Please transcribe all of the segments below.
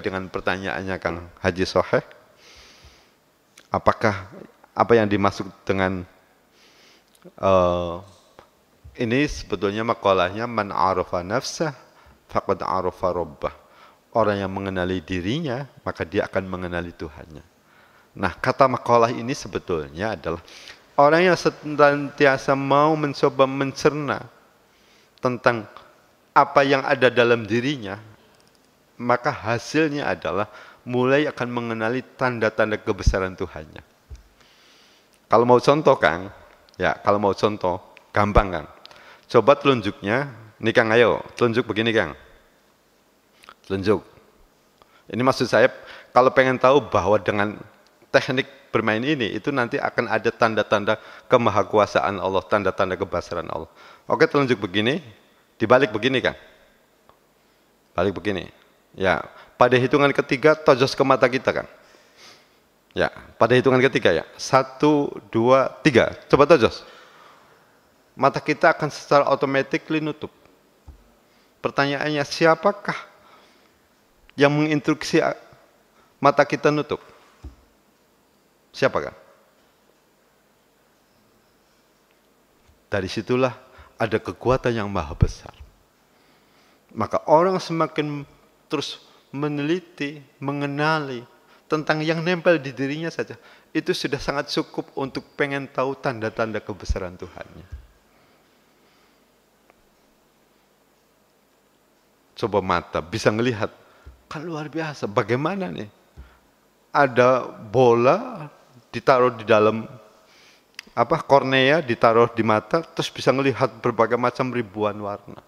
dengan pertanyaannya Kang Haji Soheh. Apakah apa yang dimaksud dengan uh, ini sebetulnya makalahnya man arafa nafsah faqad arafa rabbah. Orang yang mengenali dirinya, maka dia akan mengenali Tuhannya. Nah, kata makalah ini sebetulnya adalah orang yang senantiasa mau mencoba mencerna tentang apa yang ada dalam dirinya, maka hasilnya adalah mulai akan mengenali tanda-tanda kebesaran Tuhannya. Kalau mau contoh Kang, ya kalau mau contoh, gampang Kang. Coba telunjuknya, nih Kang ayo, telunjuk begini Kang. Telunjuk. Ini maksud saya, kalau pengen tahu bahwa dengan teknik bermain ini, itu nanti akan ada tanda-tanda kemahakuasaan Allah, tanda-tanda kebesaran Allah. Oke, telunjuk begini, dibalik begini Kang. Balik begini. Ya, pada hitungan ketiga tojos ke mata kita kan. Ya, pada hitungan ketiga ya. Satu, dua, tiga. Coba tojos. Mata kita akan secara otomatis nutup. Pertanyaannya, siapakah yang menginstruksi mata kita nutup? Siapakah? Dari situlah ada kekuatan yang maha besar. Maka orang semakin terus meneliti, mengenali tentang yang nempel di dirinya saja, itu sudah sangat cukup untuk pengen tahu tanda-tanda kebesaran Tuhannya. Coba mata bisa melihat kan luar biasa. Bagaimana nih? Ada bola ditaruh di dalam apa kornea, ditaruh di mata, terus bisa melihat berbagai macam ribuan warna.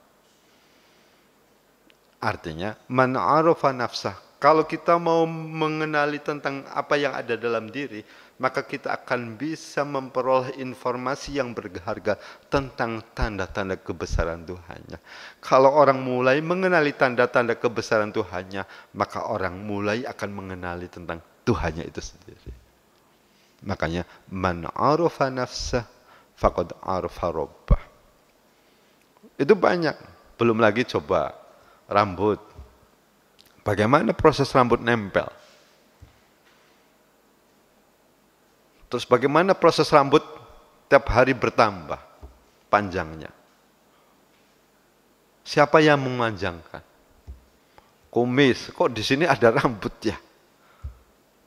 Artinya, man arofa nafsah. Kalau kita mau mengenali tentang apa yang ada dalam diri, maka kita akan bisa memperoleh informasi yang berharga tentang tanda-tanda kebesaran Tuhannya. Kalau orang mulai mengenali tanda-tanda kebesaran Tuhannya, maka orang mulai akan mengenali tentang Tuhannya itu sendiri. Makanya man arofa nafsah faqad arofa robbah. Itu banyak. Belum lagi coba rambut. Bagaimana proses rambut nempel? Terus bagaimana proses rambut tiap hari bertambah panjangnya? Siapa yang memanjangkan? Kumis, kok di sini ada rambut ya?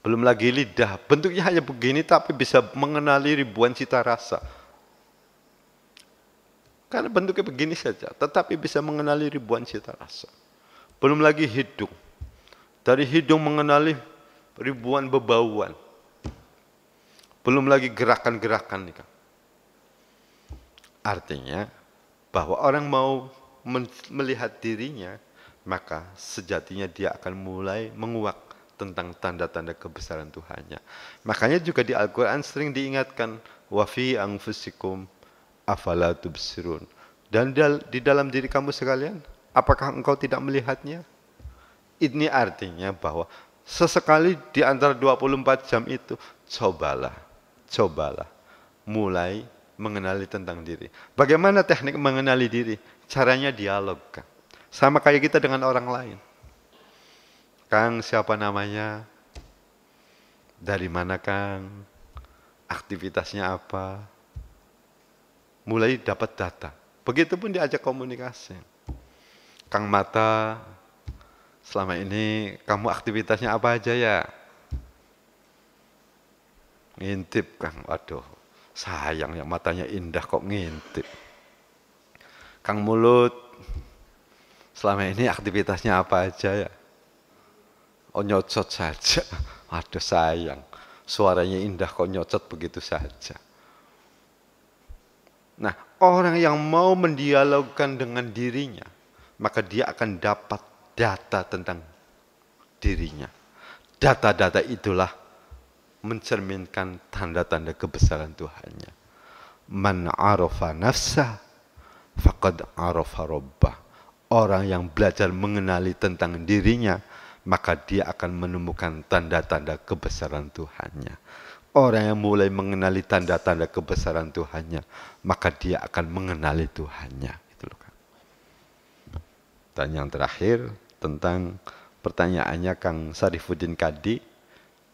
Belum lagi lidah, bentuknya hanya begini tapi bisa mengenali ribuan cita rasa karena bentuknya begini saja, tetapi bisa mengenali ribuan cita rasa. Belum lagi hidung. Dari hidung mengenali ribuan bebauan. Belum lagi gerakan-gerakan. Artinya bahwa orang mau melihat dirinya, maka sejatinya dia akan mulai menguak tentang tanda-tanda kebesaran Tuhannya. Makanya juga di Al-Quran sering diingatkan, wafi anfusikum afalatubsirun. Dan di dalam diri kamu sekalian, apakah engkau tidak melihatnya? Ini artinya bahwa sesekali di antara 24 jam itu, cobalah, cobalah mulai mengenali tentang diri. Bagaimana teknik mengenali diri? Caranya dialog, kan, Sama kayak kita dengan orang lain. Kang, siapa namanya? Dari mana, Kang? Aktivitasnya apa? mulai dapat data. Begitupun diajak komunikasi. Kang Mata, selama ini kamu aktivitasnya apa aja ya? Ngintip Kang, waduh sayang ya matanya indah kok ngintip. Kang Mulut, selama ini aktivitasnya apa aja ya? Oh nyocot saja, waduh sayang suaranya indah kok nyocot begitu saja. Nah, orang yang mau mendialogkan dengan dirinya, maka dia akan dapat data tentang dirinya. Data-data itulah mencerminkan tanda-tanda kebesaran Tuhannya. Man arafa nafsa faqad arafa rabbah. Orang yang belajar mengenali tentang dirinya, maka dia akan menemukan tanda-tanda kebesaran Tuhannya. Orang yang mulai mengenali tanda-tanda kebesaran Tuhannya, maka dia akan mengenali Tuhannya. Itu loh Dan yang terakhir tentang pertanyaannya Kang Sarifuddin Kadi,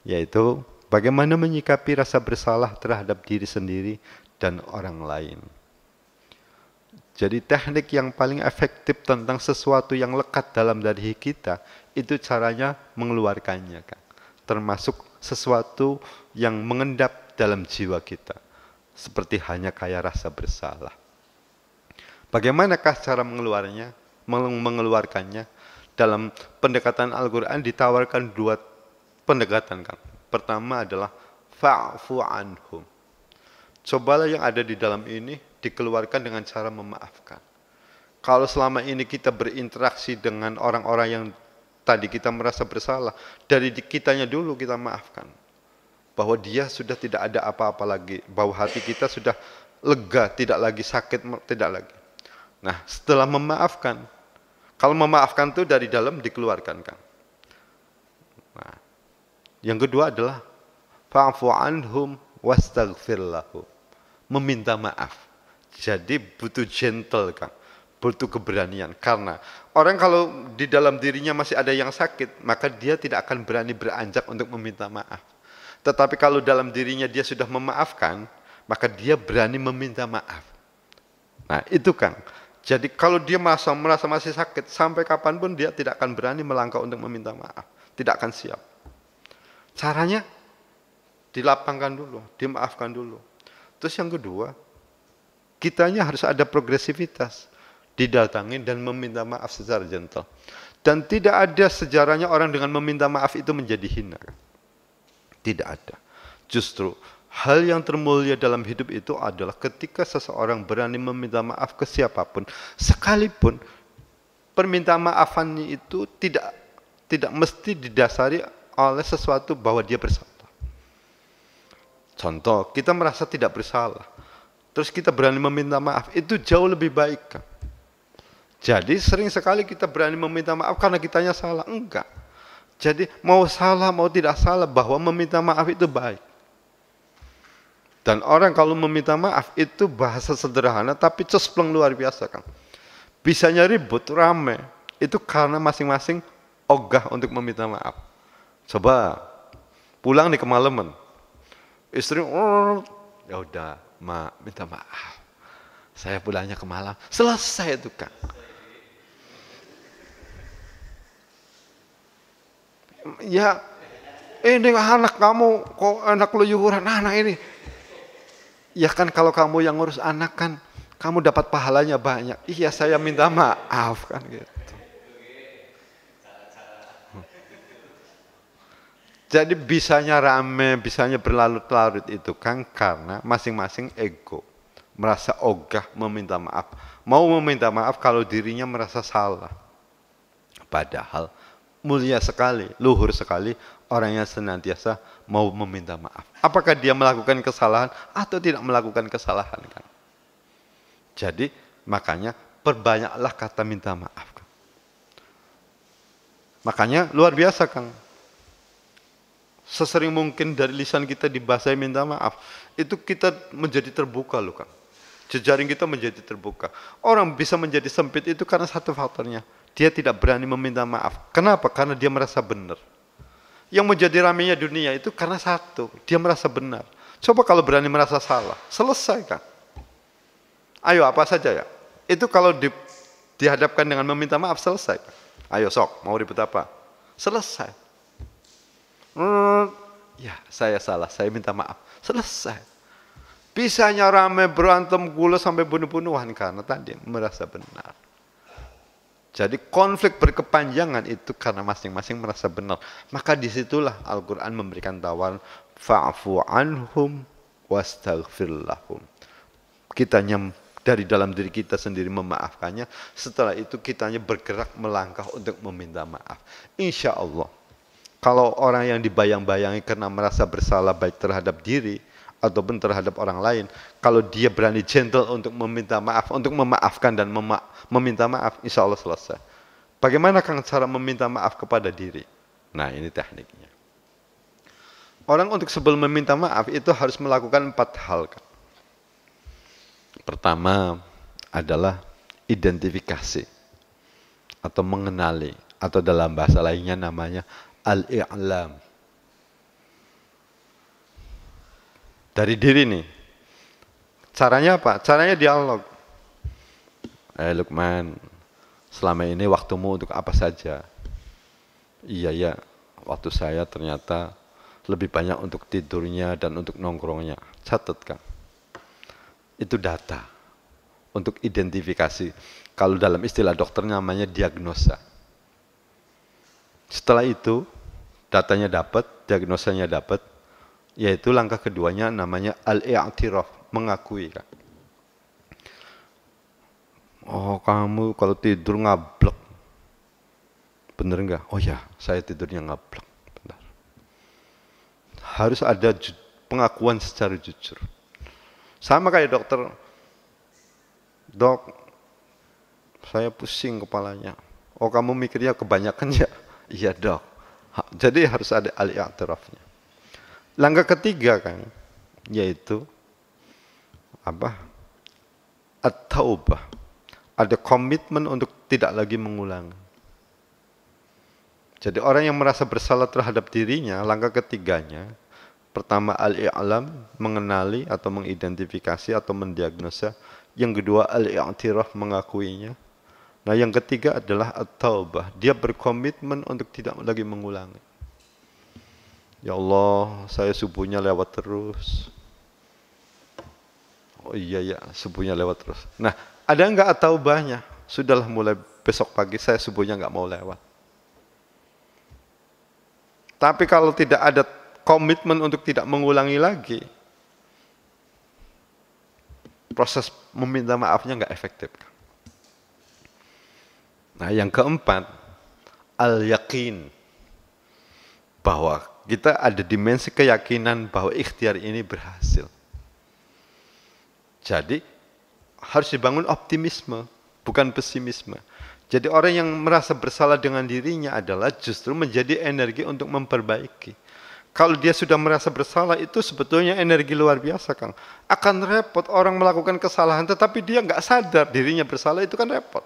yaitu bagaimana menyikapi rasa bersalah terhadap diri sendiri dan orang lain. Jadi teknik yang paling efektif tentang sesuatu yang lekat dalam diri kita itu caranya mengeluarkannya kan termasuk sesuatu yang mengendap dalam jiwa kita, seperti hanya kaya rasa bersalah. Bagaimanakah cara mengeluarnya, mengeluarkannya? Dalam pendekatan Al-Quran ditawarkan dua pendekatan. Kan? Pertama adalah fa'fu anhum. Cobalah yang ada di dalam ini dikeluarkan dengan cara memaafkan. Kalau selama ini kita berinteraksi dengan orang-orang yang Tadi kita merasa bersalah, dari kitanya dulu kita maafkan. Bahwa dia sudah tidak ada apa-apa lagi, bahwa hati kita sudah lega, tidak lagi sakit, tidak lagi. Nah, setelah memaafkan, kalau memaafkan itu dari dalam dikeluarkan kan. Nah, yang kedua adalah fa'fu anhum wastaghfir Meminta maaf. Jadi butuh gentle kan butuh keberanian karena orang kalau di dalam dirinya masih ada yang sakit maka dia tidak akan berani beranjak untuk meminta maaf tetapi kalau dalam dirinya dia sudah memaafkan maka dia berani meminta maaf nah itu kan jadi kalau dia merasa merasa masih sakit sampai kapanpun dia tidak akan berani melangkah untuk meminta maaf tidak akan siap caranya dilapangkan dulu dimaafkan dulu terus yang kedua kitanya harus ada progresivitas didatangi dan meminta maaf secara gentle. Dan tidak ada sejarahnya orang dengan meminta maaf itu menjadi hina. Tidak ada. Justru hal yang termulia dalam hidup itu adalah ketika seseorang berani meminta maaf ke siapapun, sekalipun permintaan maafannya itu tidak tidak mesti didasari oleh sesuatu bahwa dia bersalah. Contoh, kita merasa tidak bersalah. Terus kita berani meminta maaf, itu jauh lebih baik. Kan? Jadi sering sekali kita berani meminta maaf karena kitanya salah. Enggak. Jadi mau salah mau tidak salah bahwa meminta maaf itu baik. Dan orang kalau meminta maaf itu bahasa sederhana tapi cespleng luar biasa kan. Bisanya ribut, rame. Itu karena masing-masing ogah untuk meminta maaf. Coba pulang di kemalaman. Istri, ya udah, ma, minta maaf. Saya pulangnya ke Selesai itu, kan. ya ini eh, anak kamu kok anak lu yuhuran anak nah, ini ya kan kalau kamu yang ngurus anak kan kamu dapat pahalanya banyak iya saya minta maaf kan gitu Jadi bisanya rame, bisanya berlarut-larut itu kan karena masing-masing ego merasa ogah meminta maaf. Mau meminta maaf kalau dirinya merasa salah. Padahal mulia sekali, luhur sekali orang yang senantiasa mau meminta maaf. Apakah dia melakukan kesalahan atau tidak melakukan kesalahan kan? Jadi makanya perbanyaklah kata minta maaf. Kan? Makanya luar biasa kan? Sesering mungkin dari lisan kita dibasahi minta maaf, itu kita menjadi terbuka loh kan? Jejaring kita menjadi terbuka. Orang bisa menjadi sempit itu karena satu faktornya, dia tidak berani meminta maaf. Kenapa? Karena dia merasa benar. Yang menjadi ramainya dunia itu karena satu, dia merasa benar. Coba kalau berani merasa salah, selesai kan? Ayo apa saja ya? Itu kalau di, dihadapkan dengan meminta maaf selesai. Kan? Ayo sok, mau ribut apa? Selesai. Hmm, ya, saya salah, saya minta maaf. Selesai. Bisanya rame berantem gula sampai bunuh-bunuhan karena tadi merasa benar. Jadi konflik berkepanjangan itu karena masing-masing merasa benar. Maka disitulah Al-Quran memberikan tawaran fa'fu anhum lahum. Kitanya dari dalam diri kita sendiri memaafkannya. Setelah itu kitanya bergerak melangkah untuk meminta maaf. Insya Allah. Kalau orang yang dibayang-bayangi karena merasa bersalah baik terhadap diri, ataupun terhadap orang lain. Kalau dia berani gentle untuk meminta maaf, untuk memaafkan dan mema meminta maaf, insya Allah selesai. Bagaimana kan cara meminta maaf kepada diri? Nah ini tekniknya. Orang untuk sebelum meminta maaf itu harus melakukan empat hal. Pertama adalah identifikasi atau mengenali atau dalam bahasa lainnya namanya al-i'lam dari diri nih. Caranya apa? Caranya dialog. Eh Lukman, selama ini waktumu untuk apa saja? Iya ya, waktu saya ternyata lebih banyak untuk tidurnya dan untuk nongkrongnya. Catat kan? Itu data untuk identifikasi. Kalau dalam istilah dokter namanya diagnosa. Setelah itu datanya dapat, diagnosanya dapat, yaitu langkah keduanya namanya al-i'tiraf, mengakui. Kan? Oh, kamu kalau tidur ngablek. Bener enggak? Oh ya, saya tidurnya ngablek. Benar. Harus ada pengakuan secara jujur. Sama kayak dokter. Dok, saya pusing kepalanya. Oh, kamu mikirnya kebanyakan ya? Iya, Dok. Jadi harus ada al-i'tirafnya. Langkah ketiga kan yaitu apa? Atau bah Ada komitmen untuk tidak lagi mengulang. Jadi orang yang merasa bersalah terhadap dirinya, langkah ketiganya pertama al-i'lam mengenali atau mengidentifikasi atau mendiagnosa, yang kedua al-i'tiraf mengakuinya. Nah, yang ketiga adalah at-taubah. Dia berkomitmen untuk tidak lagi mengulangi. Ya Allah, saya subuhnya lewat terus. Oh iya ya, subuhnya lewat terus. Nah, ada nggak atau banyak? Sudahlah mulai besok pagi saya subuhnya nggak mau lewat. Tapi kalau tidak ada komitmen untuk tidak mengulangi lagi, proses meminta maafnya nggak efektif. Nah, yang keempat, al-yakin bahwa kita ada dimensi keyakinan bahwa ikhtiar ini berhasil. Jadi harus dibangun optimisme, bukan pesimisme. Jadi orang yang merasa bersalah dengan dirinya adalah justru menjadi energi untuk memperbaiki. Kalau dia sudah merasa bersalah itu sebetulnya energi luar biasa, Kang. Akan repot orang melakukan kesalahan tetapi dia nggak sadar dirinya bersalah itu kan repot.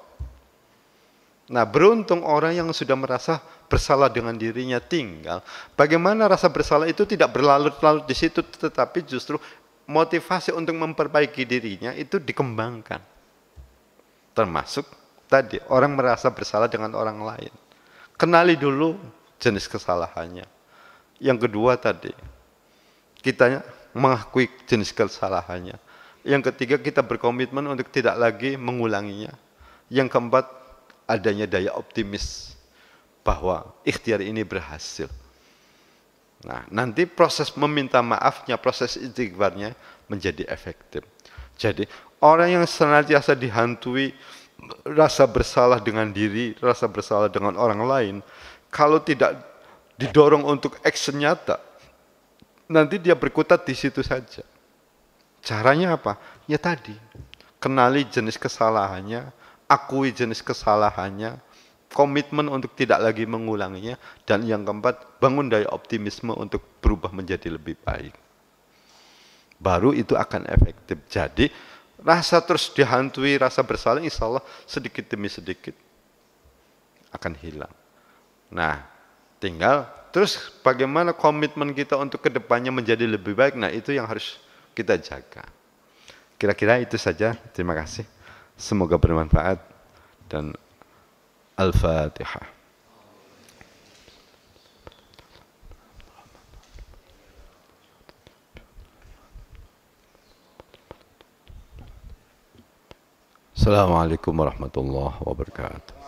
Nah, beruntung orang yang sudah merasa bersalah dengan dirinya tinggal. Bagaimana rasa bersalah itu tidak berlarut-larut di situ, tetapi justru motivasi untuk memperbaiki dirinya itu dikembangkan. Termasuk tadi, orang merasa bersalah dengan orang lain. Kenali dulu jenis kesalahannya. Yang kedua tadi, kita mengakui jenis kesalahannya. Yang ketiga, kita berkomitmen untuk tidak lagi mengulanginya. Yang keempat, adanya daya optimis bahwa ikhtiar ini berhasil. Nah, nanti proses meminta maafnya, proses istighfarnya menjadi efektif. Jadi, orang yang senantiasa dihantui rasa bersalah dengan diri, rasa bersalah dengan orang lain, kalau tidak didorong untuk action nyata, nanti dia berkutat di situ saja. Caranya apa? Ya tadi, kenali jenis kesalahannya, akui jenis kesalahannya, komitmen untuk tidak lagi mengulanginya, dan yang keempat, bangun daya optimisme untuk berubah menjadi lebih baik. Baru itu akan efektif. Jadi, rasa terus dihantui, rasa bersalah, insya Allah sedikit demi sedikit akan hilang. Nah, tinggal terus bagaimana komitmen kita untuk kedepannya menjadi lebih baik, nah itu yang harus kita jaga. Kira-kira itu saja. Terima kasih. Semoga bermanfaat dan Al-Fatihah. Assalamualaikum warahmatullahi wabarakatuh.